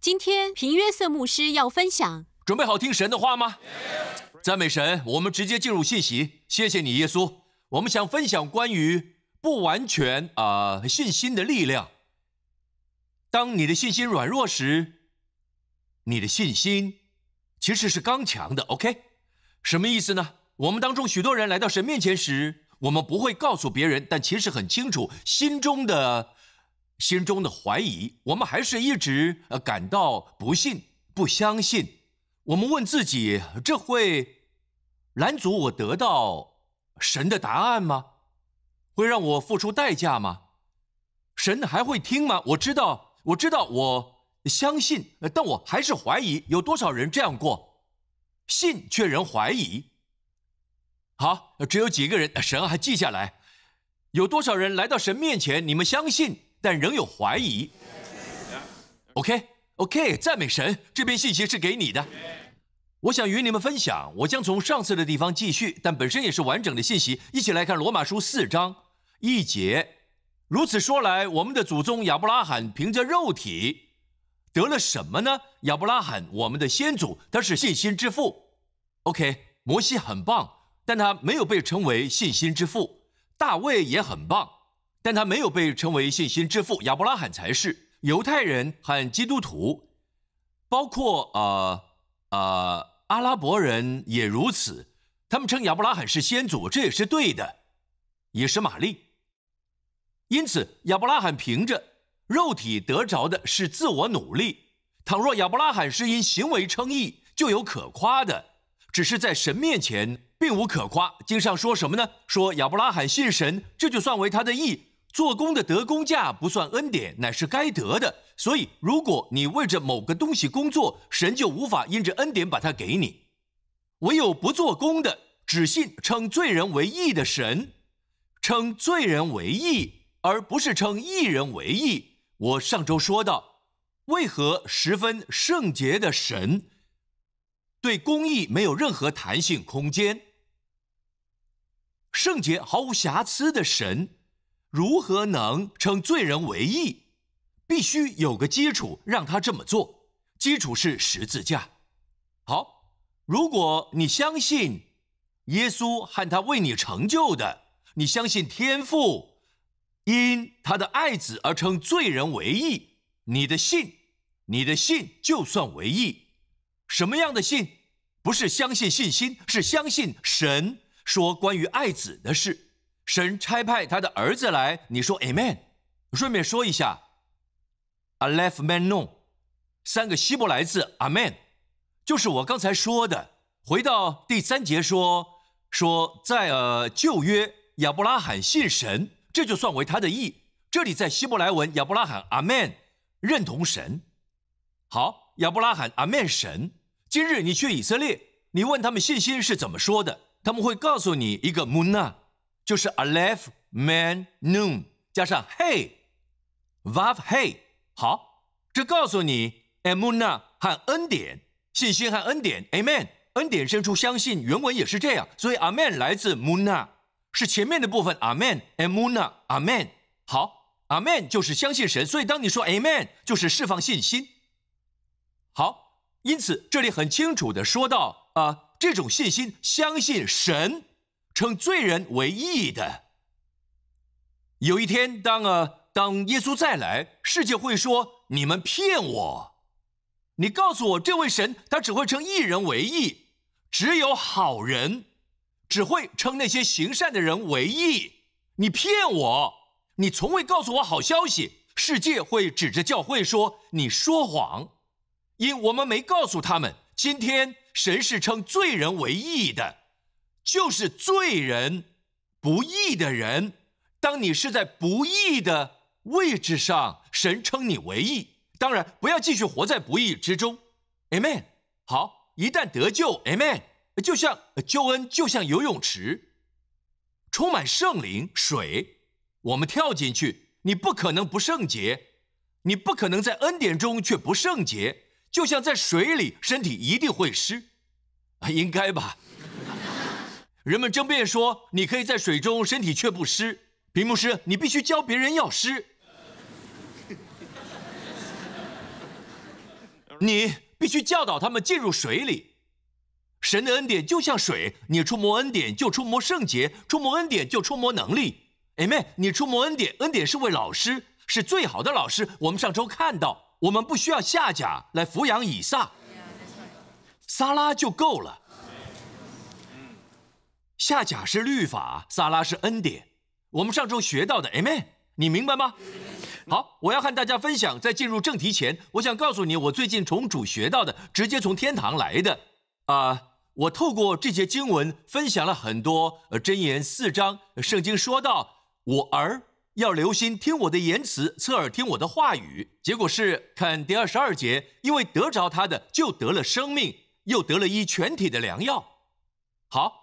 今天平约瑟牧师要分享，准备好听神的话吗？赞美神，我们直接进入信息。谢谢你，耶稣。我们想分享关于不完全啊信心的力量。当你的信心软弱时，你的信心其实是刚强的。OK，什么意思呢？我们当中许多人来到神面前时，我们不会告诉别人，但其实很清楚心中的。心中的怀疑，我们还是一直呃感到不信、不相信。我们问自己：这会拦阻我得到神的答案吗？会让我付出代价吗？神还会听吗？我知道，我知道，我相信，但我还是怀疑。有多少人这样过？信却仍怀疑？好，只有几个人，神还记下来。有多少人来到神面前？你们相信？但仍有怀疑。OK OK，赞美神。这篇信息是给你的。我想与你们分享，我将从上次的地方继续，但本身也是完整的信息。一起来看罗马书四章一节。如此说来，我们的祖宗亚伯拉罕凭着肉体得了什么呢？亚伯拉罕，我们的先祖，他是信心之父。OK，摩西很棒，但他没有被称为信心之父。大卫也很棒。但他没有被称为信心之父，亚伯拉罕才是。犹太人和基督徒，包括呃呃阿拉伯人也如此，他们称亚伯拉罕是先祖，这也是对的，也是玛丽。因此，亚伯拉罕凭着肉体得着的是自我努力。倘若亚伯拉罕是因行为称义，就有可夸的；只是在神面前，并无可夸。经上说什么呢？说亚伯拉罕信神，这就算为他的义。做工的得工价不算恩典，乃是该得的。所以，如果你为着某个东西工作，神就无法因着恩典把它给你。唯有不做工的，只信称罪人为义的神，称罪人为义，而不是称义人为义。我上周说到，为何十分圣洁的神对公义没有任何弹性空间？圣洁毫无瑕疵的神。如何能称罪人为义？必须有个基础让他这么做。基础是十字架。好，如果你相信耶稣和他为你成就的，你相信天父因他的爱子而称罪人为义，你的信，你的信就算为义。什么样的信？不是相信信心，是相信神说关于爱子的事。神差派他的儿子来，你说 Amen。顺便说一下，Aleph Man o n 三个希伯来字 Amen，就是我刚才说的。回到第三节说，说在呃旧约，亚伯拉罕信神，这就算为他的义。这里在希伯来文，亚伯拉罕 Amen 认同神。好，亚伯拉罕 Amen 神。今日你去以色列，你问他们信心是怎么说的，他们会告诉你一个 Muna。就是 Aleph Man Nun 加上 Hey Vav Hey，好，这告诉你 a m u n a 和恩典，信心和恩典。Amen，恩典生出相信。原文也是这样，所以 Amen 来自 m u n a 是前面的部分。a m e n a m u n a a m e n 好，Amen 就是相信神，所以当你说 Amen，就是释放信心。好，因此这里很清楚的说到啊，这种信心相信神。称罪人为义的。有一天，当呃，当耶稣再来，世界会说：“你们骗我！你告诉我，这位神他只会称一人为义，只有好人，只会称那些行善的人为义。你骗我！你从未告诉我好消息。世界会指着教会说：你说谎，因我们没告诉他们，今天神是称罪人为义的。”就是罪人，不义的人，当你是在不义的位置上，神称你为义。当然，不要继续活在不义之中。Amen。好，一旦得救，Amen。就像救恩，就像游泳池，充满圣灵水，我们跳进去，你不可能不圣洁，你不可能在恩典中却不圣洁。就像在水里，身体一定会湿，啊，应该吧。人们争辩说，你可以在水中，身体却不湿。屏幕师，你必须教别人要湿。你必须教导他们进入水里。神的恩典就像水，你触摸恩典就触摸圣洁，触摸恩典就触摸能力。Amen。你触摸恩典，恩典是位老师，是最好的老师。我们上周看到，我们不需要下甲来抚养以撒，撒拉就够了。下甲是律法，萨拉是恩典。我们上周学到的 M，你明白吗？好，我要和大家分享。在进入正题前，我想告诉你，我最近从主学到的，直接从天堂来的。啊，我透过这些经文分享了很多。呃，箴言四章，圣经说到，我儿要留心听我的言辞，侧耳听我的话语。结果是看第二十二节，因为得着他的就得了生命，又得了一全体的良药。好。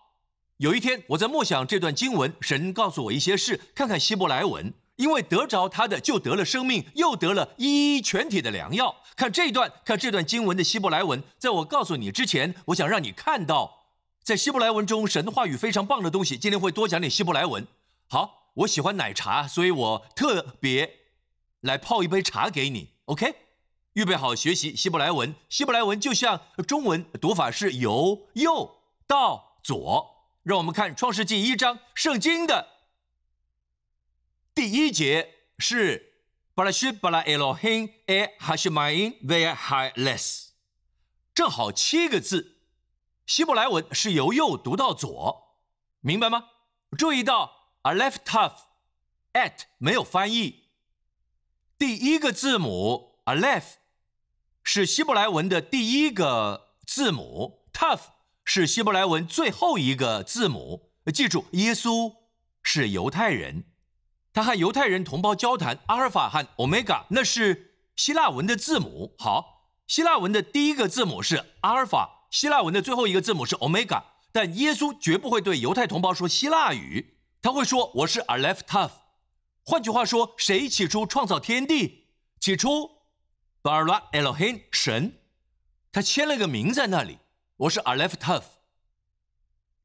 有一天，我在默想这段经文，神告诉我一些事。看看希伯来文，因为得着他的就得了生命，又得了一全体的良药。看这段，看这段经文的希伯来文。在我告诉你之前，我想让你看到，在希伯来文中神的话语非常棒的东西。今天会多讲点希伯来文。好，我喜欢奶茶，所以我特别来泡一杯茶给你。OK，预备好学习希伯来文。希伯来文就像中文，读法是由右到左。让我们看《创世纪》一章圣经的第一节是巴拉西巴拉埃罗亨埃哈西玛因维哈莱斯，正好七个字。希伯来文是由右读到左，明白吗？注意到 a l e t f h t 没有翻译，第一个字母 a l e f 是希伯来文的第一个字母 t。o 是希伯来文最后一个字母，记住，耶稣是犹太人，他和犹太人同胞交谈。阿尔法和欧米伽，那是希腊文的字母。好，希腊文的第一个字母是阿尔法，希腊文的最后一个字母是欧米伽。但耶稣绝不会对犹太同胞说希腊语，他会说我是 Aleph t o u g h 换句话说，谁起初创造天地？起初，巴拉 l o him 神，他签了个名在那里。我是 Aleph t a f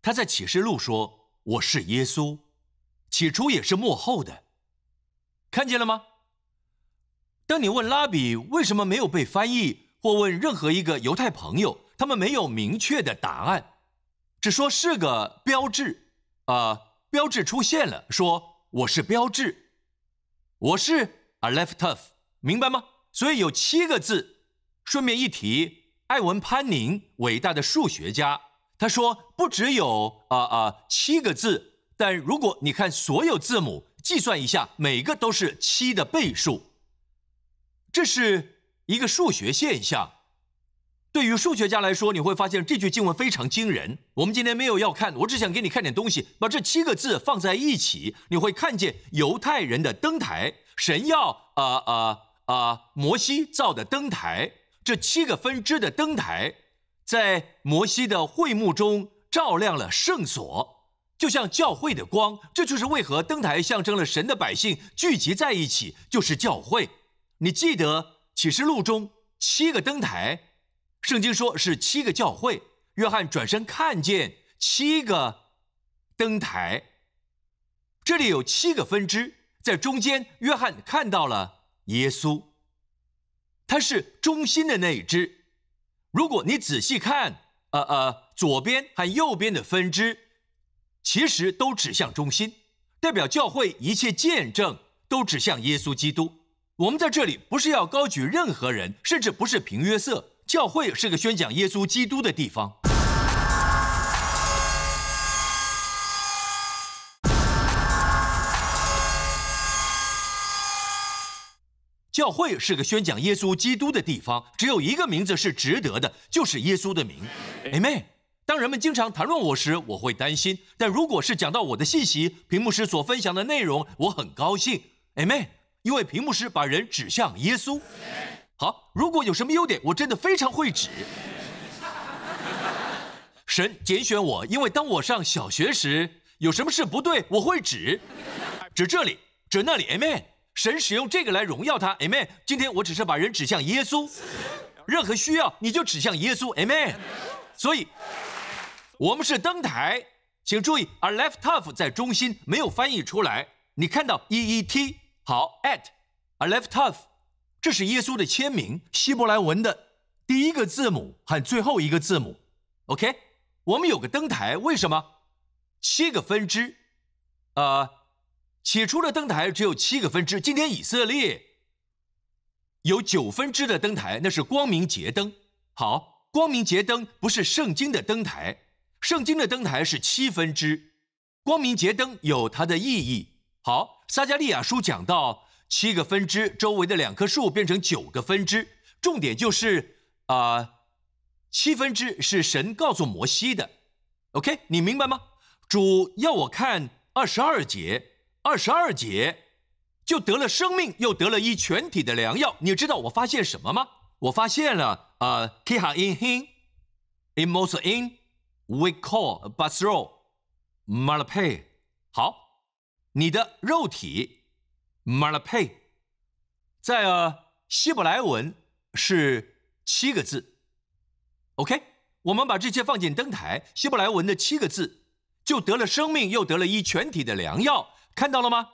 他在启示录说我是耶稣，起初也是幕后的，看见了吗？当你问拉比为什么没有被翻译，或问任何一个犹太朋友，他们没有明确的答案，只说是个标志，呃，标志出现了，说我是标志，我是 Aleph t a f 明白吗？所以有七个字，顺便一提。艾文潘宁，伟大的数学家，他说不只有啊啊七个字，但如果你看所有字母，计算一下，每个都是七的倍数，这是一个数学现象。对于数学家来说，你会发现这句经文非常惊人。我们今天没有要看，我只想给你看点东西。把这七个字放在一起，你会看见犹太人的灯台，神要啊啊啊摩西造的灯台。这七个分支的灯台，在摩西的会幕中照亮了圣所，就像教会的光。这就是为何灯台象征了神的百姓聚集在一起，就是教会。你记得启示录中七个灯台？圣经说是七个教会。约翰转身看见七个灯台，这里有七个分支，在中间，约翰看到了耶稣。它是中心的那一只，如果你仔细看，呃呃，左边和右边的分支，其实都指向中心，代表教会一切见证都指向耶稣基督。我们在这里不是要高举任何人，甚至不是平约瑟，教会是个宣讲耶稣基督的地方。教会是个宣讲耶稣基督的地方，只有一个名字是值得的，就是耶稣的名。Amen。当人们经常谈论我时，我会担心；但如果是讲到我的信息，屏幕师所分享的内容，我很高兴。Amen。因为屏幕师把人指向耶稣。好，如果有什么优点，我真的非常会指。神拣选我，因为当我上小学时，有什么事不对，我会指，指这里，指那里。Amen。神使用这个来荣耀他，Amen。今天我只是把人指向耶稣，任何需要你就指向耶稣，Amen。所以，我们是灯台，请注意，Alef t o f 在中心没有翻译出来。你看到 E E T，好，At Alef t o f 这是耶稣的签名，希伯来文的第一个字母和最后一个字母。OK，我们有个灯台，为什么？七个分支，呃。起初的灯台只有七个分支，今天以色列有九分支的灯台，那是光明节灯。好，光明节灯不是圣经的灯台，圣经的灯台是七分支，光明节灯有它的意义。好，撒加利亚书讲到七个分支周围的两棵树变成九个分支，重点就是啊，七分支是神告诉摩西的。OK，你明白吗？主要我看二十二节。二十二节，就得了生命，又得了一全体的良药。你知道我发现什么吗？我发现了呃 k i h a in him, i m o s in, we call b a t s r o l Malape。好，你的肉体 Malape，在呃希伯来文是七个字。OK，我们把这些放进灯台，希伯来文的七个字，就得了生命，又得了一全体的良药。看到了吗？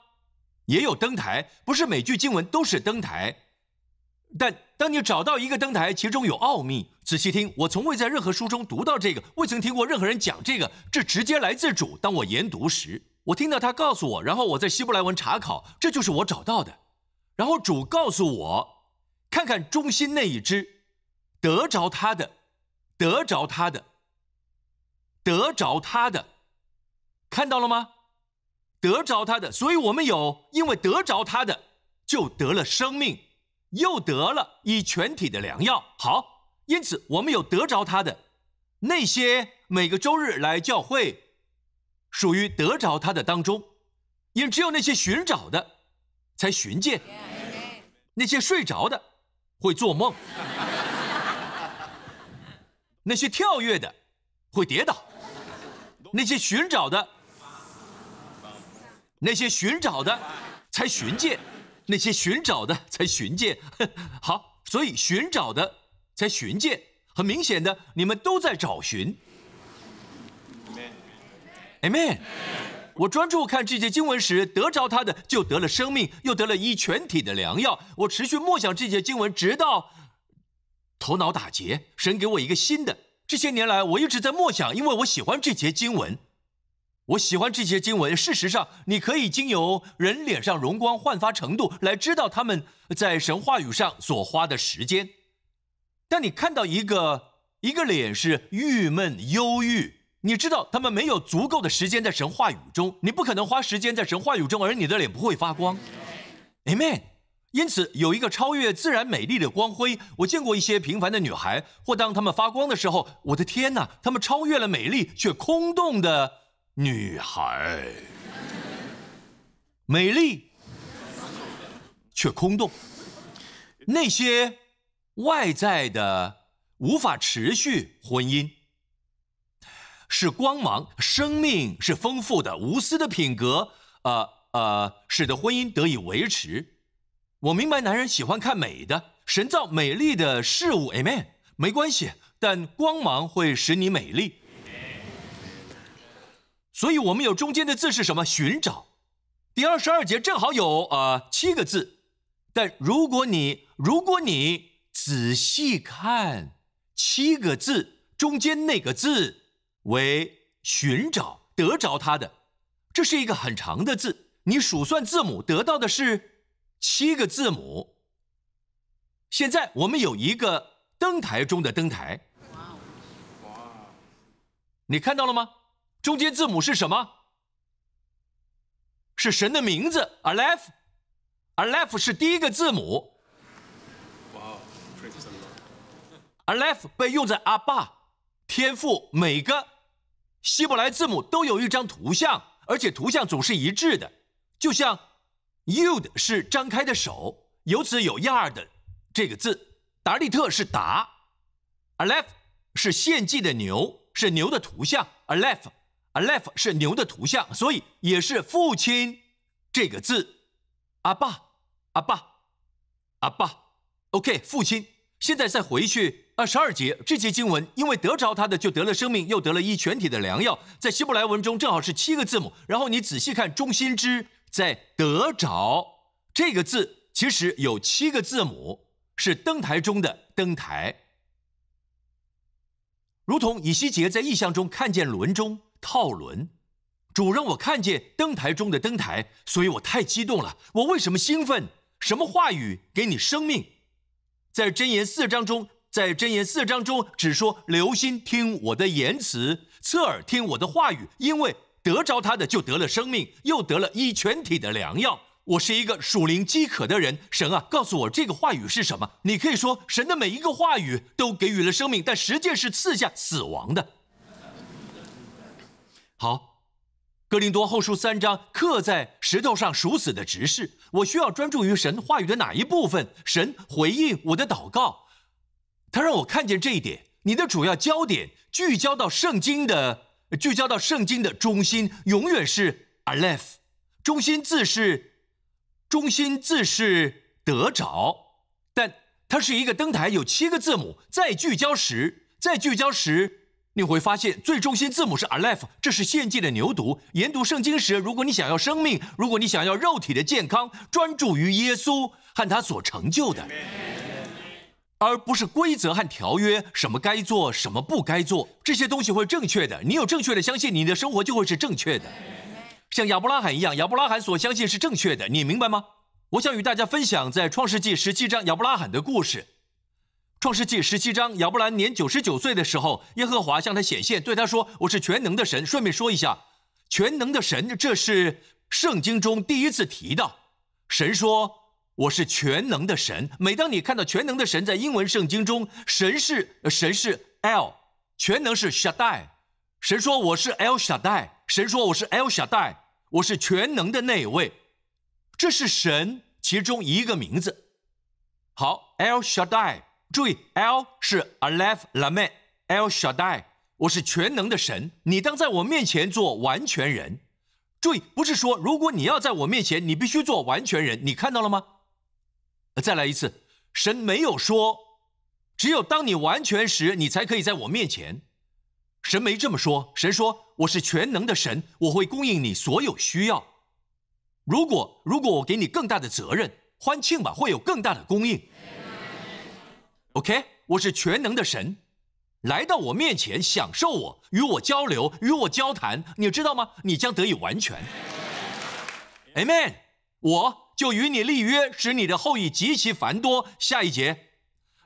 也有灯台，不是每句经文都是灯台。但当你找到一个灯台，其中有奥秘。仔细听，我从未在任何书中读到这个，未曾听过任何人讲这个。这直接来自主。当我研读时，我听到他告诉我，然后我在希伯来文查考，这就是我找到的。然后主告诉我，看看中心那一只，得着他的，得着他的，得着他的，看到了吗？得着他的，所以我们有，因为得着他的，就得了生命，又得了以全体的良药。好，因此我们有得着他的，那些每个周日来教会，属于得着他的当中，也只有那些寻找的，才寻见；那些睡着的，会做梦；那些跳跃的，会跌倒；那些寻找的。那些寻找的才寻见，那些寻找的才寻见。好，所以寻找的才寻见。很明显的，你们都在找寻。Amen。我专注看这些经文时，得着他的就得了生命，又得了一全体的良药。我持续默想这些经文，直到头脑打结。神给我一个新的。这些年来，我一直在默想，因为我喜欢这节经文。我喜欢这些经文。事实上，你可以经由人脸上容光焕发程度来知道他们在神话语上所花的时间。当你看到一个一个脸是郁闷忧郁，你知道他们没有足够的时间在神话语中。你不可能花时间在神话语中，而你的脸不会发光。Amen。因此，有一个超越自然美丽的光辉。我见过一些平凡的女孩，或当她们发光的时候，我的天哪，她们超越了美丽却空洞的。女孩，美丽，却空洞。那些外在的无法持续婚姻，是光芒，生命是丰富的，无私的品格，呃呃，使得婚姻得以维持。我明白男人喜欢看美的，神造美丽的事物，Amen。没关系，但光芒会使你美丽。所以，我们有中间的字是什么？寻找，第二十二节正好有呃七个字。但如果你如果你仔细看，七个字中间那个字为寻找得着它的，这是一个很长的字。你数算字母得到的是七个字母。现在我们有一个灯台中的灯台，哇，你看到了吗？中间字母是什么？是神的名字 Aleph。Aleph 是第一个字母。哇 a l Aleph 被用在阿爸、天父。每个希伯来字母都有一张图像，而且图像总是一致的。就像 Yud 是张开的手，由此有 Yard 这个字。达利特是达。Aleph 是献祭的牛，是牛的图像。Aleph。l e 是牛的图像，所以也是父亲这个字。阿爸，阿爸，阿爸，OK，父亲。现在再回去二十二节，这节经文因为得着他的就得了生命，又得了一全体的良药。在希伯来文中正好是七个字母。然后你仔细看中心之在得着这个字，其实有七个字母，是登台中的登台。如同以西结在异象中看见轮中。套轮，主让我看见灯台中的灯台，所以我太激动了。我为什么兴奋？什么话语给你生命？在箴言四章中，在箴言四章中只说留心听我的言辞，侧耳听我的话语，因为得着他的就得了生命，又得了一全体的良药。我是一个属灵饥渴的人，神啊，告诉我这个话语是什么？你可以说，神的每一个话语都给予了生命，但实际是赐下死亡的。好，哥林多后书三章刻在石头上，属死的执事。我需要专注于神话语的哪一部分？神回应我的祷告，他让我看见这一点。你的主要焦点聚焦到圣经的，聚焦到圣经的中心，永远是 Aleph，中心字是，中心字是得着，但它是一个灯台，有七个字母。再聚焦时，再聚焦时。你会发现最中心字母是 Aleph，这是献祭的牛犊。研读圣经时，如果你想要生命，如果你想要肉体的健康，专注于耶稣和他所成就的，而不是规则和条约，什么该做，什么不该做，这些东西会正确的。你有正确的相信，你的生活就会是正确的。像亚伯拉罕一样，亚伯拉罕所相信是正确的，你明白吗？我想与大家分享在创世纪十七章亚伯拉罕的故事。创世纪十七章，亚伯兰年九十九岁的时候，耶和华向他显现，对他说：“我是全能的神。”顺便说一下，全能的神这是圣经中第一次提到。神说：“我是全能的神。”每当你看到全能的神，在英文圣经中，神是神是 L，全能是 Shaddai。神说：“我是 L Shaddai。”神说：“我是 L Shaddai。”我是全能的那位。这是神其中一个名字。好，L Shaddai。注意，L 是 Aleph Lamet，L shall die。我是全能的神，你当在我面前做完全人。注意，不是说如果你要在我面前，你必须做完全人。你看到了吗？再来一次，神没有说，只有当你完全时，你才可以在我面前。神没这么说，神说我是全能的神，我会供应你所有需要。如果如果我给你更大的责任，欢庆吧，会有更大的供应。OK，我是全能的神，来到我面前，享受我，与我交流，与我交谈，你知道吗？你将得以完全。Amen。我就与你立约，使你的后裔极其繁多。下一节，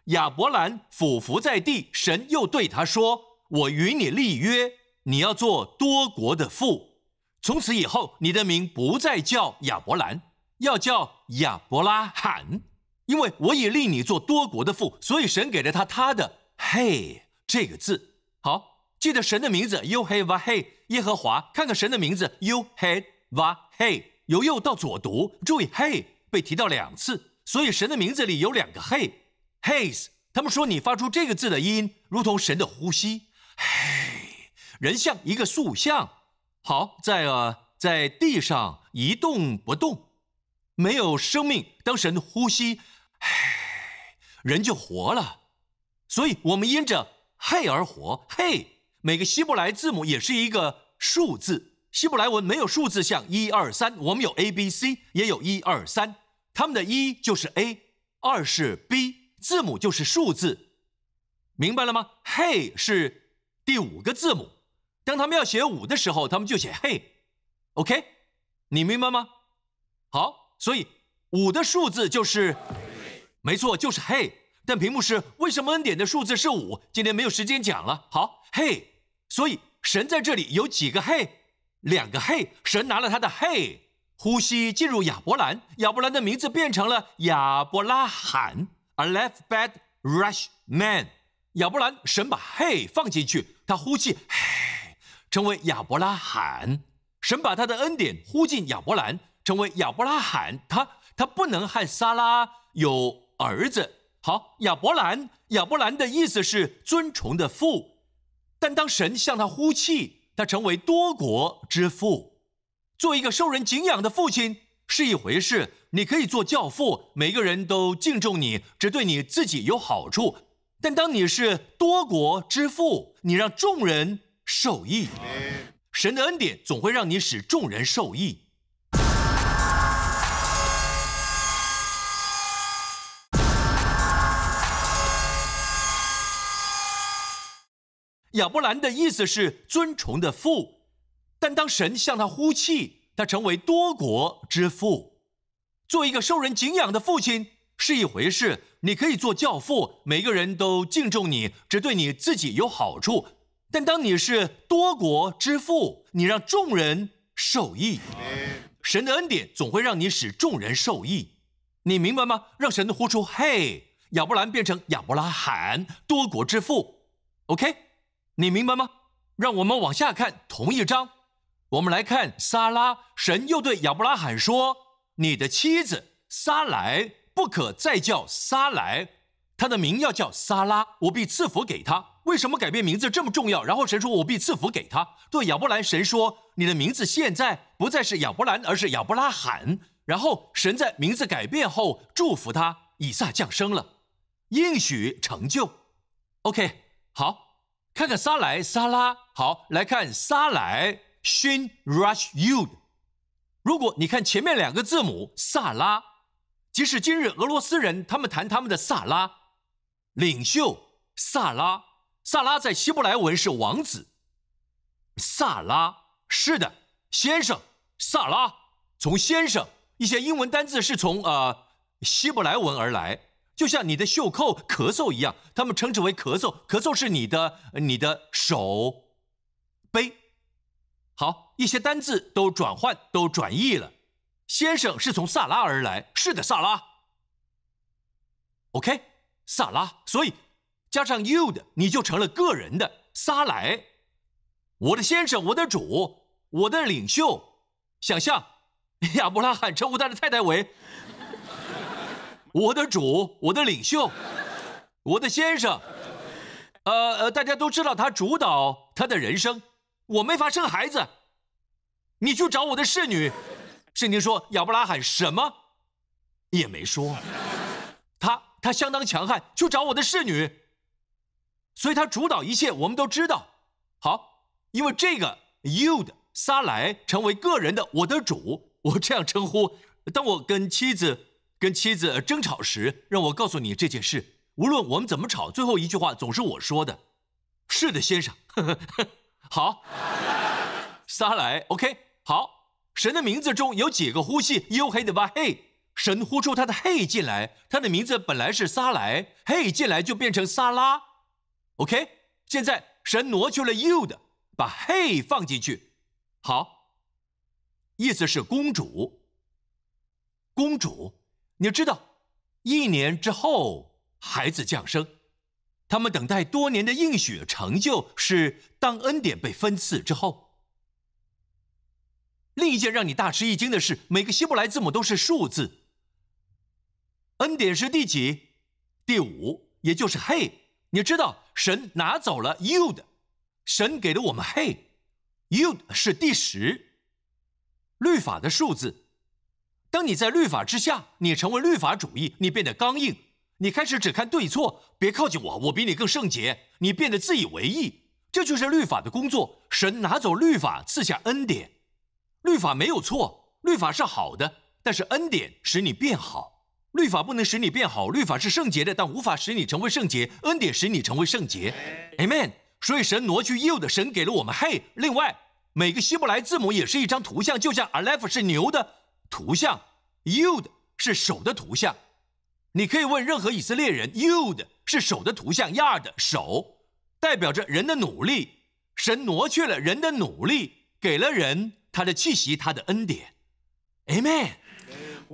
亚伯兰俯伏在地，神又对他说：“我与你立约，你要做多国的父。从此以后，你的名不再叫亚伯兰，要叫亚伯拉罕。”因为我已立你作多国的父，所以神给了他他的 He 这个字。好，记得神的名字 Yehovah 耶和华。看看神的名字 Yehovah 由右到左读。注意 He 被提到两次，所以神的名字里有两个 He。He's，他们说你发出这个字的音，如同神的呼吸。嘿，人像一个塑像，好在呃在地上一动不动，没有生命，当神的呼吸。人就活了，所以我们因着嘿而活。嘿，每个希伯来字母也是一个数字。希伯来文没有数字像一二三，我们有 A B C，也有一二三。他们的一就是 A，二是 B，字母就是数字，明白了吗？嘿是第五个字母，当他们要写五的时候，他们就写嘿。OK，你明白吗？好，所以五的数字就是。没错，就是嘿。但屏幕是为什么恩典的数字是五？今天没有时间讲了。好，嘿。所以神在这里有几个嘿？两个嘿。神拿了他的嘿呼吸进入亚伯兰，亚伯兰的名字变成了亚伯拉罕。Alef t b e d Rush Man。亚伯兰，神把嘿放进去，他呼气，嘿，成为亚伯拉罕。神把他的恩典呼进亚伯兰，成为亚伯拉罕。他他不能和撒拉有。儿子，好亚伯兰。亚伯兰的意思是尊崇的父。但当神向他呼气，他成为多国之父。做一个受人敬仰的父亲是一回事，你可以做教父，每个人都敬重你，只对你自己有好处。但当你是多国之父，你让众人受益。神的恩典总会让你使众人受益。亚伯兰的意思是尊崇的父，但当神向他呼气，他成为多国之父，做一个受人敬仰的父亲是一回事。你可以做教父，每个人都敬重你，只对你自己有好处。但当你是多国之父，你让众人受益。神的恩典总会让你使众人受益，你明白吗？让神呼出，嘿，亚伯兰变成亚伯拉罕，多国之父。OK。你明白吗？让我们往下看同一章，我们来看撒拉。神又对亚伯拉罕说：“你的妻子撒来不可再叫撒来，她的名要叫撒拉。我必赐福给她。”为什么改变名字这么重要？然后神说：“我必赐福给她。”对亚伯兰，神说：“你的名字现在不再是亚伯兰，而是亚伯拉罕。”然后神在名字改变后祝福他，以撒降生了，应许成就。OK，好。看看沙莱沙拉，好来看沙莱 shin rush yud。如果你看前面两个字母萨拉，即使今日俄罗斯人他们谈他们的萨拉，领袖萨拉，萨拉在希伯来文是王子，萨拉是的先生萨拉，从先生一些英文单字是从呃希伯来文而来。就像你的袖扣咳嗽一样，他们称之为咳嗽。咳嗽是你的你的手背。好，一些单字都转换都转译了。先生是从萨拉而来，是的，萨拉。OK，萨拉，所以加上 you 的，你就成了个人的萨来。我的先生，我的主，我的领袖。想象亚伯拉罕称呼他的太太为我的主，我的领袖，我的先生，呃呃，大家都知道他主导他的人生。我没法生孩子，你去找我的侍女。圣经说亚伯拉罕什么也没说，他他相当强悍，去找我的侍女，所以他主导一切。我们都知道，好，因为这个 Yud 撒来成为个人的我的主，我这样称呼。当我跟妻子。跟妻子争吵时，让我告诉你这件事。无论我们怎么吵，最后一句话总是我说的。是的，先生。好，撒来，OK。好，神的名字中有几个呼吸 u h a v a h e 神呼出他的 H 进来，他的名字本来是撒来，H 进来就变成撒拉。OK。现在神挪去了 y o U 的，把 H 放进去。好，意思是公主。公主。你知道，一年之后孩子降生，他们等待多年的应许成就是当恩典被分赐之后。另一件让你大吃一惊的事，每个希伯来字母都是数字，恩典是第几？第五，也就是 h e y 你知道神拿走了 y o u 的，神给了我们 h e y y o u 是第十，律法的数字。当你在律法之下，你成为律法主义，你变得刚硬，你开始只看对错。别靠近我，我比你更圣洁。你变得自以为意，这就是律法的工作。神拿走律法，赐下恩典。律法没有错，律法是好的，但是恩典使你变好。律法不能使你变好，律法是圣洁的，但无法使你成为圣洁。恩典使你成为圣洁。Amen。所以神挪去右的，神给了我们嘿，另外，每个希伯来字母也是一张图像，就像 Aleph 是牛的。图像，yud 是手的图像，你可以问任何以色列人，yud 是手的图像。yard 手代表着人的努力，神挪去了人的努力，给了人他的气息，他的恩典。Amen。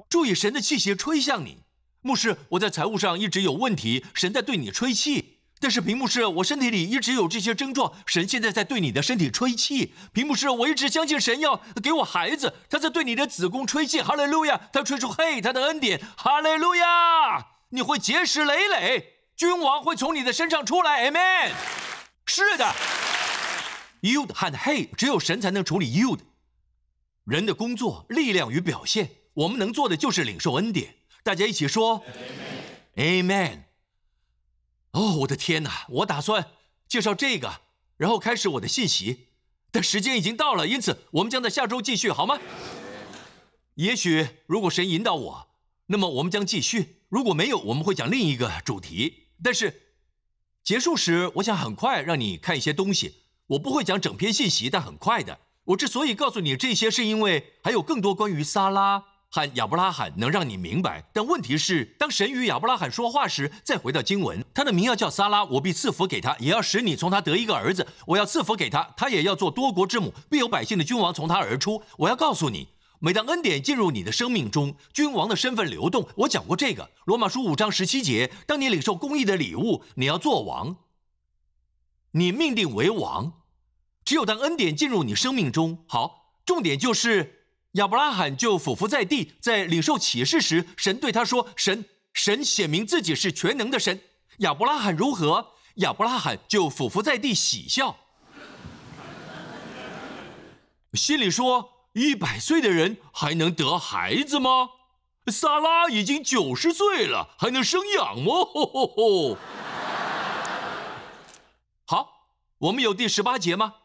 注意神的气息吹向你，牧师，我在财务上一直有问题，神在对你吹气。但是屏幕师，我身体里一直有这些症状，神现在在对你的身体吹气。屏幕师，我一直相信神要给我孩子，他在对你的子宫吹气。哈利路亚，他吹出嘿，他的恩典。哈利路亚，你会结石累累，君王会从你的身上出来。Amen。是的，You d 和 He，只有神才能处理 You 的，人的工作、力量与表现。我们能做的就是领受恩典。大家一起说，Amen。哦，我的天哪！我打算介绍这个，然后开始我的信息，但时间已经到了，因此我们将在下周继续，好吗？也许如果神引导我，那么我们将继续；如果没有，我们会讲另一个主题。但是结束时，我想很快让你看一些东西。我不会讲整篇信息，但很快的。我之所以告诉你这些，是因为还有更多关于萨拉。和亚伯拉罕能让你明白，但问题是，当神与亚伯拉罕说话时，再回到经文，他的名要叫撒拉，我必赐福给他，也要使你从他得一个儿子，我要赐福给他，他也要做多国之母，必有百姓的君王从他而出。我要告诉你，每当恩典进入你的生命中，君王的身份流动。我讲过这个，罗马书五章十七节，当你领受公义的礼物，你要做王，你命定为王，只有当恩典进入你生命中，好，重点就是。亚伯拉罕就俯伏在地，在领受启示时，神对他说：“神，神显明自己是全能的神。”亚伯拉罕如何？亚伯拉罕就俯伏在地，喜笑，心里说：“一百岁的人还能得孩子吗？萨拉已经九十岁了，还能生养吗？”吼吼吼！好，我们有第十八节吗？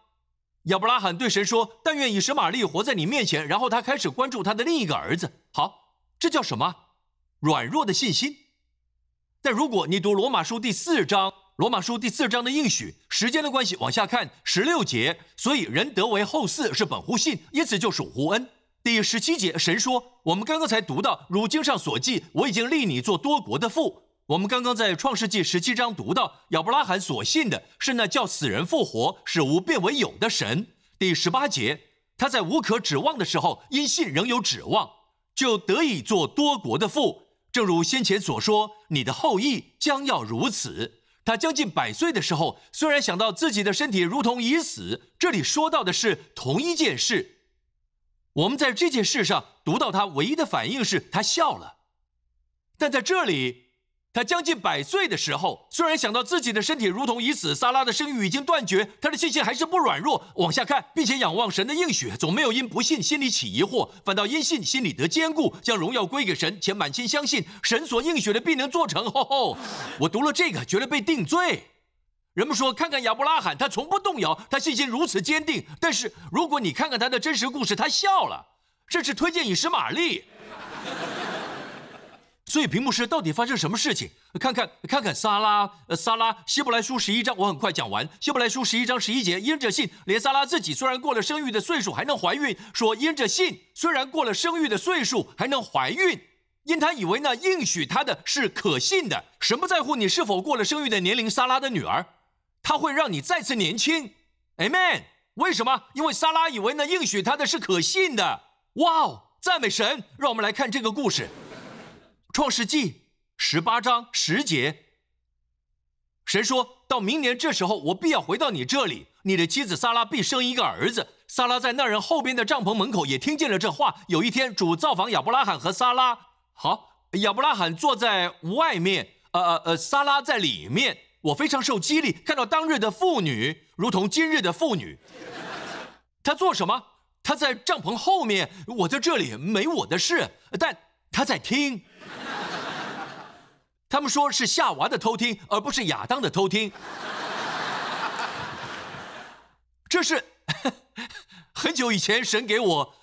亚伯拉罕对神说：“但愿以神玛利活在你面前。”然后他开始关注他的另一个儿子。好，这叫什么？软弱的信心。但如果你读罗马书第四章，罗马书第四章的应许，时间的关系往下看十六节，所以人得为后嗣是本乎信，因此就属乎恩。第十七节，神说：“我们刚刚才读到，如经上所记，我已经立你做多国的父。”我们刚刚在创世纪十七章读到，亚伯拉罕所信的是那叫死人复活、使无变为有的神。第十八节，他在无可指望的时候因信仍有指望，就得以做多国的父。正如先前所说，你的后裔将要如此。他将近百岁的时候，虽然想到自己的身体如同已死，这里说到的是同一件事。我们在这件事上读到他唯一的反应是，他笑了。但在这里。他将近百岁的时候，虽然想到自己的身体如同已死，萨拉的生育已经断绝，他的信心还是不软弱。往下看，并且仰望神的应许，总没有因不信心里起疑惑，反倒因信心里得坚固，将荣耀归给神，且满心相信神所应许的必能做成。吼吼！我读了这个，觉得被定罪。人们说，看看亚伯拉罕，他从不动摇，他信心如此坚定。但是如果你看看他的真实故事，他笑了，甚至推荐以实玛利。所以，屏幕是到底发生什么事情？看看看看，撒拉，呃，撒拉，希伯来书十一章，我很快讲完。希伯来书十一章十一节，因着信，连撒拉自己虽然过了生育的岁数还能怀孕，说因着信，虽然过了生育的岁数还能怀孕，因他以为那应许他的是可信的，神不在乎你是否过了生育的年龄。撒拉的女儿，他会让你再次年轻。Amen。为什么？因为撒拉以为那应许他的是可信的。哇哦，赞美神！让我们来看这个故事。创世纪十八章十节。神说到明年这时候，我必要回到你这里，你的妻子萨拉必生一个儿子。萨拉在那人后边的帐篷门口也听见了这话。有一天主造访亚伯拉罕和萨拉，好，亚伯拉罕坐在外面，呃呃，呃，萨拉在里面。我非常受激励，看到当日的妇女如同今日的妇女。他做什么？他在帐篷后面，我在这里没我的事，但他在听。他们说是夏娃的偷听，而不是亚当的偷听。这是 很久以前神给我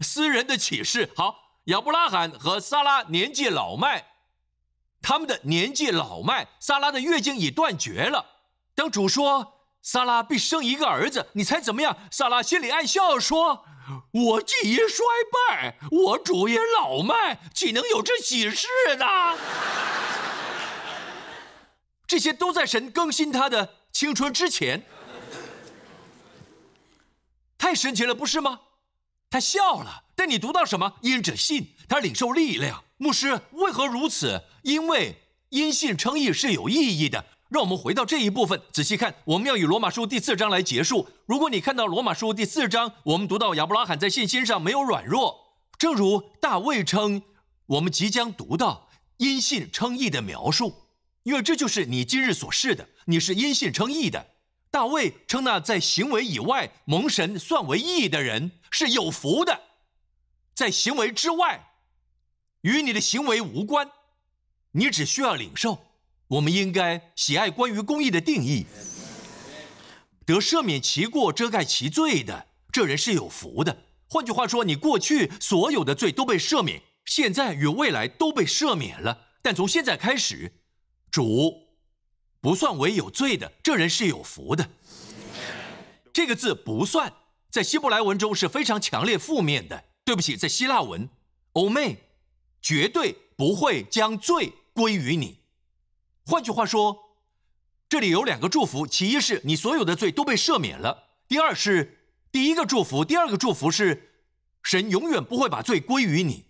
私人的启示。好，亚伯拉罕和萨拉年纪老迈，他们的年纪老迈，萨拉的月经已断绝了。当主说萨拉必生一个儿子，你猜怎么样？萨拉心里暗笑说：“我既已衰败，我主也老迈，岂能有这喜事呢？”这些都在神更新他的青春之前，太神奇了，不是吗？他笑了，但你读到什么？因着信，他领受力量。牧师为何如此？因为因信称义是有意义的。让我们回到这一部分，仔细看。我们要以罗马书第四章来结束。如果你看到罗马书第四章，我们读到亚伯拉罕在信心上没有软弱，正如大卫称。我们即将读到因信称义的描述。因为这就是你今日所示的，你是因信称义的。大卫称那在行为以外蒙神算为义的人是有福的，在行为之外，与你的行为无关，你只需要领受。我们应该喜爱关于公义的定义，得赦免其过、遮盖其罪的这人是有福的。换句话说，你过去所有的罪都被赦免，现在与未来都被赦免了。但从现在开始。主不算为有罪的，这人是有福的。这个字不算，在希伯来文中是非常强烈负面的。对不起，在希腊文欧妹绝对不会将罪归于你。换句话说，这里有两个祝福：，其一是你所有的罪都被赦免了；，第二是第一个祝福，第二个祝福是神永远不会把罪归于你。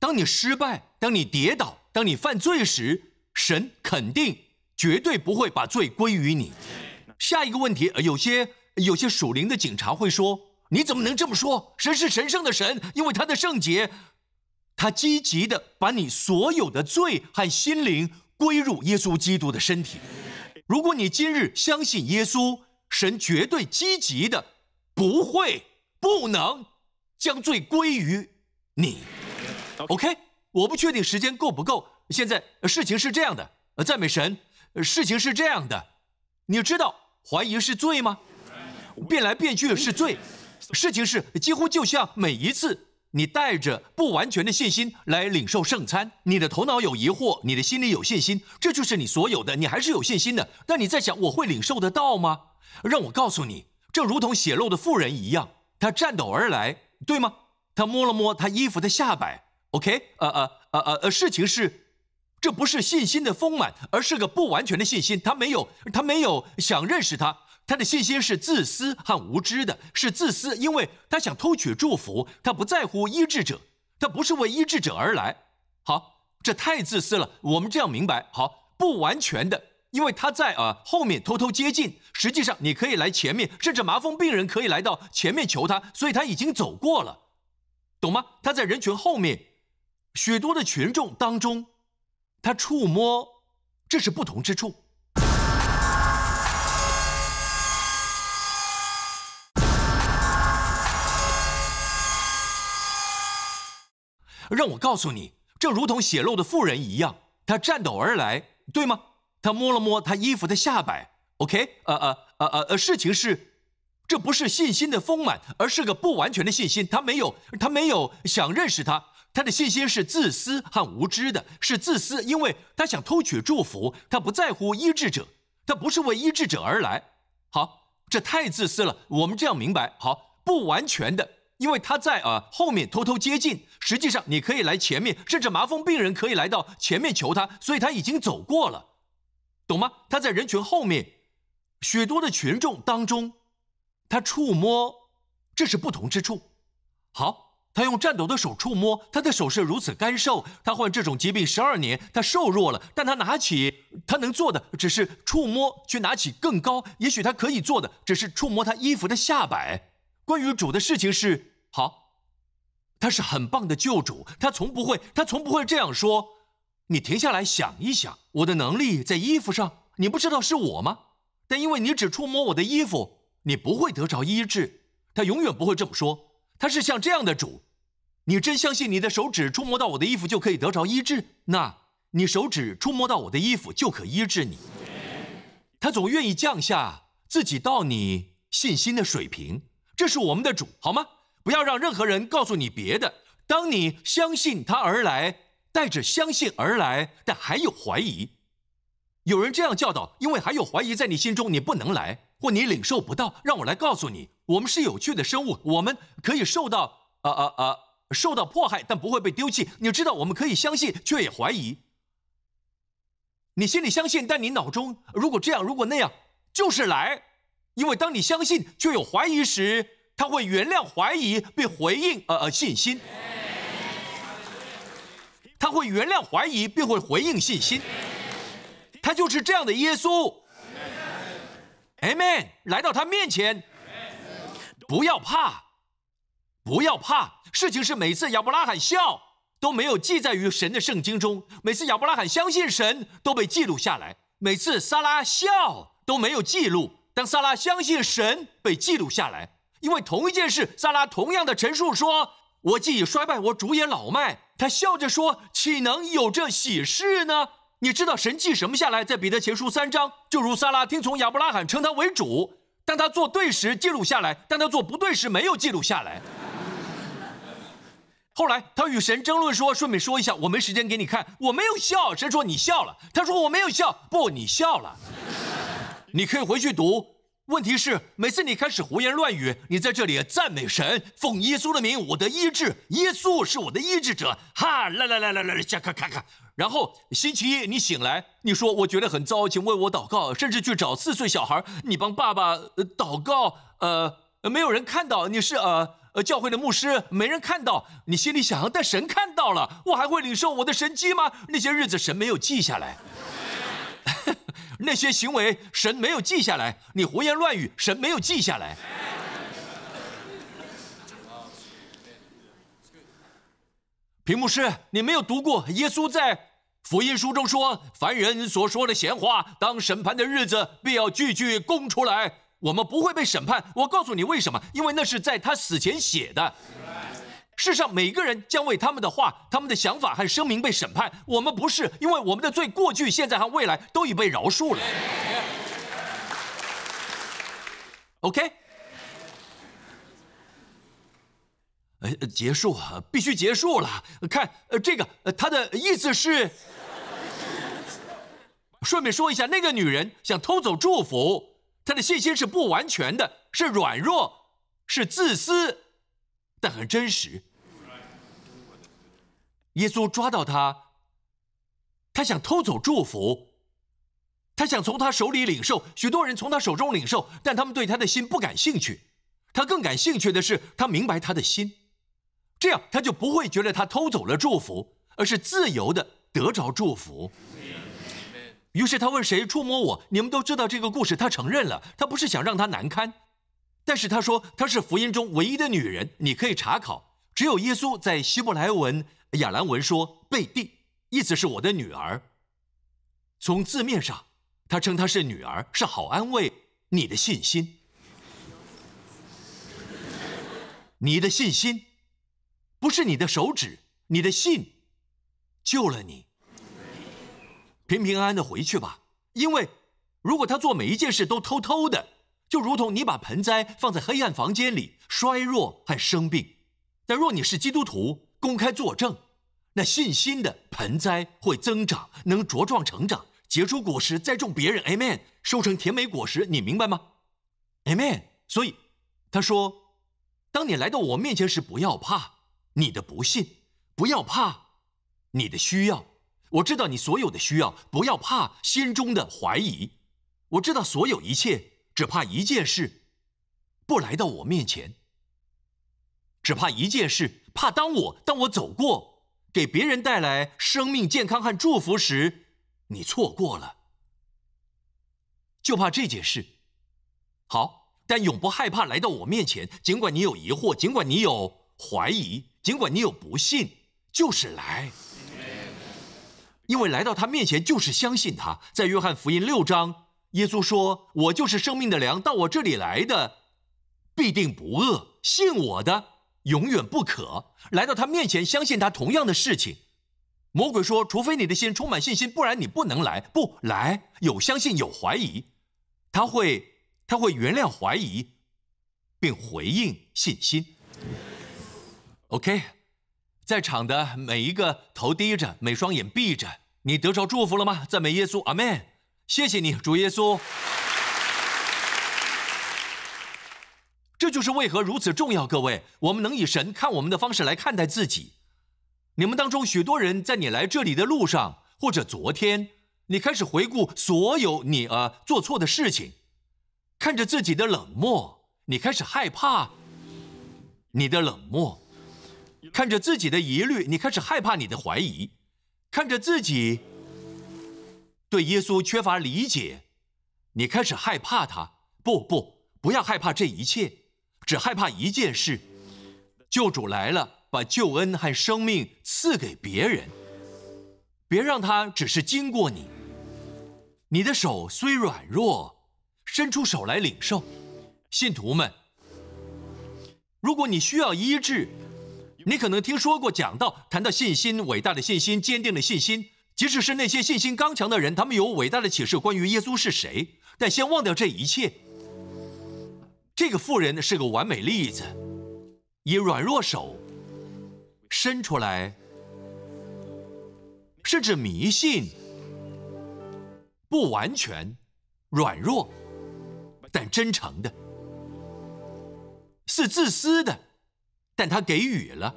当你失败，当你跌倒，当你犯罪时。神肯定绝对不会把罪归于你。下一个问题，有些有些属灵的警察会说：“你怎么能这么说？神是神圣的神，因为他的圣洁，他积极的把你所有的罪和心灵归入耶稣基督的身体。如果你今日相信耶稣，神绝对积极的不会不能将罪归于你。” OK，我不确定时间够不够。现在事情是这样的，赞美神。事情是这样的，你知道怀疑是罪吗？变来变去是罪。事情是几乎就像每一次，你带着不完全的信心来领受圣餐，你的头脑有疑惑，你的心里有信心，这就是你所有的，你还是有信心的。但你在想我会领受得到吗？让我告诉你，正如同血漏的妇人一样，他颤抖而来，对吗？他摸了摸他衣服的下摆。OK，呃呃呃呃，事情是。这不是信心的丰满，而是个不完全的信心。他没有，他没有想认识他。他的信心是自私和无知的，是自私，因为他想偷取祝福，他不在乎医治者，他不是为医治者而来。好，这太自私了。我们这样明白，好，不完全的，因为他在啊后面偷偷接近。实际上，你可以来前面，甚至麻风病人可以来到前面求他，所以他已经走过了，懂吗？他在人群后面，许多的群众当中。他触摸，这是不同之处。让我告诉你，正如同血漏的妇人一样，他颤抖而来，对吗？他摸了摸他衣服的下摆。OK，呃呃呃呃呃，事情是，这不是信心的丰满，而是个不完全的信心。他没有，他没有想认识他。他的信心是自私和无知的，是自私，因为他想偷取祝福，他不在乎医治者，他不是为医治者而来。好，这太自私了。我们这样明白好，不完全的，因为他在啊后面偷偷接近。实际上，你可以来前面，甚至麻风病人可以来到前面求他，所以他已经走过了，懂吗？他在人群后面，许多的群众当中，他触摸，这是不同之处。好。他用颤抖的手触摸，他的手是如此干瘦。他患这种疾病十二年，他瘦弱了。但他拿起，他能做的只是触摸，去拿起更高。也许他可以做的只是触摸他衣服的下摆。关于主的事情是好，他是很棒的救主。他从不会，他从不会这样说。你停下来想一想，我的能力在衣服上。你不知道是我吗？但因为你只触摸我的衣服，你不会得着医治。他永远不会这么说。他是像这样的主，你真相信你的手指触摸到我的衣服就可以得着医治？那你手指触摸到我的衣服就可医治你？他总愿意降下自己到你信心的水平，这是我们的主，好吗？不要让任何人告诉你别的。当你相信他而来，带着相信而来，但还有怀疑，有人这样教导，因为还有怀疑在你心中，你不能来或你领受不到。让我来告诉你。我们是有趣的生物，我们可以受到呃呃呃受到迫害，但不会被丢弃。你知道，我们可以相信，却也怀疑。你心里相信，但你脑中如果这样，如果那样，就是来。因为当你相信却有怀疑时，他会原谅怀疑，并回应呃呃信心。他会原谅怀疑，并会回应信心。他就是这样的耶稣。Amen，来到他面前。不要怕，不要怕。事情是每次亚伯拉罕笑都没有记载于神的圣经中，每次亚伯拉罕相信神都被记录下来。每次撒拉笑都没有记录，当撒拉相信神被记录下来，因为同一件事，撒拉同样的陈述说：“我既已衰败，我主也老迈。”他笑着说：“岂能有这喜事呢？”你知道神记什么下来？在彼得前书三章，就如撒拉听从亚伯拉罕称他为主。当他做对时记录下来，当他做不对时没有记录下来。后来他与神争论说，顺便说一下，我没时间给你看，我没有笑。神说你笑了，他说我没有笑，不，你笑了。你可以回去读。问题是，每次你开始胡言乱语，你在这里赞美神，奉耶稣的名，我的医治，耶稣是我的医治者。哈，来来来来来来，看看看看。然后星期一你醒来，你说我觉得很糟，请为我祷告，甚至去找四岁小孩，你帮爸爸祷告。呃，没有人看到，你是呃教会的牧师，没人看到，你心里想，但神看到了，我还会领受我的神迹吗？那些日子神没有记下来。那些行为，神没有记下来。你胡言乱语，神没有记下来。屏幕师，你没有读过耶稣在福音书中说，凡人所说的闲话，当审判的日子，必要句句供出来。我们不会被审判。我告诉你为什么？因为那是在他死前写的。世上每个人将为他们的话、他们的想法和声明被审判。我们不是，因为我们的罪过去、现在和未来都已被饶恕了。OK，呃，结束，必须结束了。看，呃，这个他的意思是，顺便说一下，那个女人想偷走祝福，她的信心是不完全的，是软弱，是自私，但很真实。耶稣抓到他，他想偷走祝福，他想从他手里领受，许多人从他手中领受，但他们对他的心不感兴趣。他更感兴趣的是，他明白他的心，这样他就不会觉得他偷走了祝福，而是自由的得着祝福。于是他问谁触摸我？你们都知道这个故事。他承认了，他不是想让他难堪，但是他说他是福音中唯一的女人。你可以查考，只有耶稣在希伯来文。亚兰文说“贝蒂”，意思是我的女儿。从字面上，他称她是女儿，是好安慰你的信心。你的信心，不是你的手指，你的信，救了你。平平安安的回去吧，因为如果他做每一件事都偷偷的，就如同你把盆栽放在黑暗房间里，衰弱还生病。但若你是基督徒。公开作证，那信心的盆栽会增长，能茁壮成长，结出果实，栽种别人，Amen，收成甜美果实，你明白吗？Amen。所以他说，当你来到我面前时，不要怕你的不信，不要怕你的需要，我知道你所有的需要，不要怕心中的怀疑，我知道所有一切，只怕一件事，不来到我面前，只怕一件事。怕当我当我走过，给别人带来生命、健康和祝福时，你错过了，就怕这件事。好，但永不害怕来到我面前，尽管你有疑惑，尽管你有怀疑，尽管你有不信，就是来，因为来到他面前就是相信他。在约翰福音六章，耶稣说：“我就是生命的粮，到我这里来的必定不饿，信我的。”永远不可来到他面前，相信他同样的事情。魔鬼说，除非你的心充满信心，不然你不能来。不来有相信有怀疑，他会他会原谅怀疑，并回应信心。OK，在场的每一个头低着，每双眼闭着，你得着祝福了吗？赞美耶稣，阿门。谢谢你，主耶稣。这就是为何如此重要，各位。我们能以神看我们的方式来看待自己。你们当中许多人在你来这里的路上，或者昨天，你开始回顾所有你呃做错的事情，看着自己的冷漠，你开始害怕你的冷漠；看着自己的疑虑，你开始害怕你的怀疑；看着自己对耶稣缺乏理解，你开始害怕他。不不，不要害怕这一切。只害怕一件事，救主来了，把救恩和生命赐给别人，别让他只是经过你。你的手虽软弱，伸出手来领受，信徒们。如果你需要医治，你可能听说过讲到谈到信心，伟大的信心，坚定的信心。即使是那些信心刚强的人，他们有伟大的启示关于耶稣是谁，但先忘掉这一切。这个妇人是个完美例子，以软弱手伸出来，甚至迷信，不完全软弱，但真诚的，是自私的，但他给予了。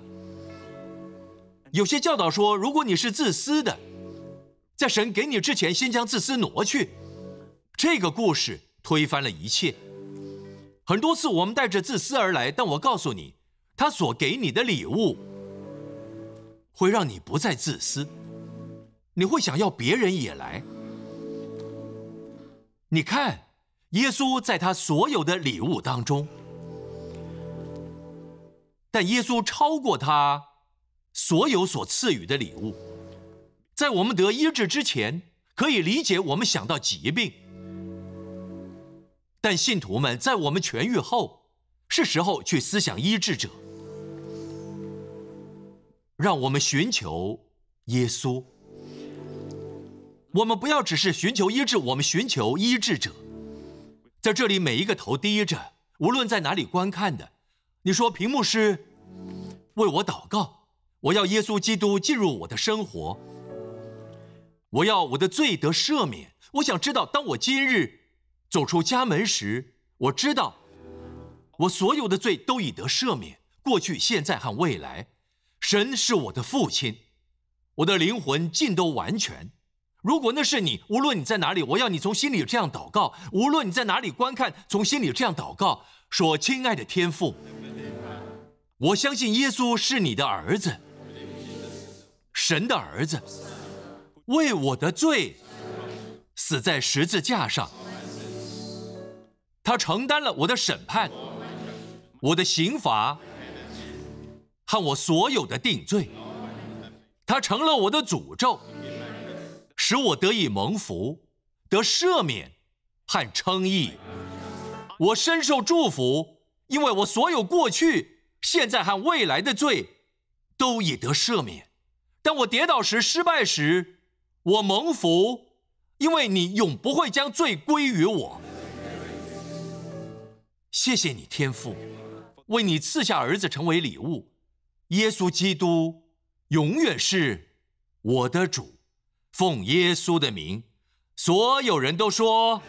有些教导说，如果你是自私的，在神给你之前，先将自私挪去。这个故事推翻了一切。很多次我们带着自私而来，但我告诉你，他所给你的礼物，会让你不再自私，你会想要别人也来。你看，耶稣在他所有的礼物当中，但耶稣超过他所有所赐予的礼物，在我们得医治之前，可以理解我们想到疾病。但信徒们在我们痊愈后，是时候去思想医治者。让我们寻求耶稣。我们不要只是寻求医治，我们寻求医治者。在这里，每一个头低着，无论在哪里观看的，你说屏幕师为我祷告，我要耶稣基督进入我的生活，我要我的罪得赦免。我想知道，当我今日。走出家门时，我知道，我所有的罪都已得赦免。过去、现在和未来，神是我的父亲，我的灵魂尽都完全。如果那是你，无论你在哪里，我要你从心里这样祷告：无论你在哪里观看，从心里这样祷告，说：“亲爱的天父，我相信耶稣是你的儿子，神的儿子，为我的罪死在十字架上。”他承担了我的审判，我的刑罚，和我所有的定罪。他成了我的诅咒，使我得以蒙福、得赦免、和称义。我深受祝福，因为我所有过去、现在和未来的罪都已得赦免。当我跌倒时、失败时，我蒙福，因为你永不会将罪归于我。谢谢你，天父，为你赐下儿子成为礼物。耶稣基督永远是我的主。奉耶稣的名，所有人都说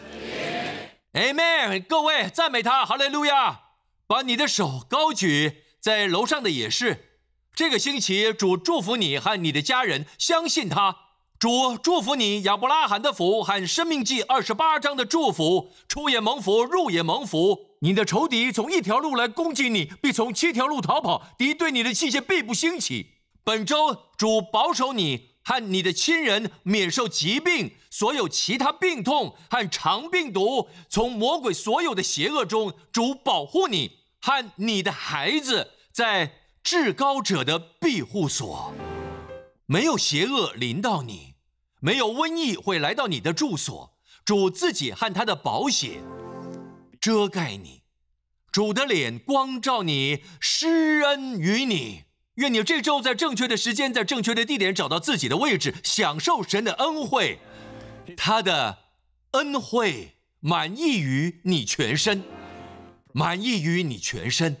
：Amen。各位赞美他，哈利路亚！把你的手高举。在楼上的也是。这个星期主祝福你和你的家人，相信他。主祝福你，亚伯拉罕的福和生命记二十八章的祝福，出也蒙福，入也蒙福。你的仇敌从一条路来攻击你，必从七条路逃跑。敌对你的器械必不兴起。本周主保守你和你的亲人免受疾病，所有其他病痛和长病毒，从魔鬼所有的邪恶中主保护你和你的孩子在至高者的庇护所。没有邪恶临到你，没有瘟疫会来到你的住所。主自己和他的宝血遮盖你，主的脸光照你，施恩于你。愿你这周在正确的时间，在正确的地点找到自己的位置，享受神的恩惠，他的恩惠满意于你全身，满意于你全身。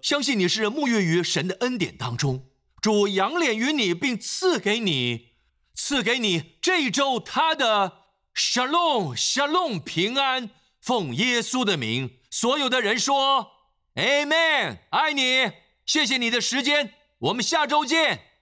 相信你是沐浴于神的恩典当中。主扬脸于你，并赐给你，赐给你这一周他的沙龙，沙龙平安。奉耶稣的名，所有的人说：Amen。爱你，谢谢你的时间，我们下周见。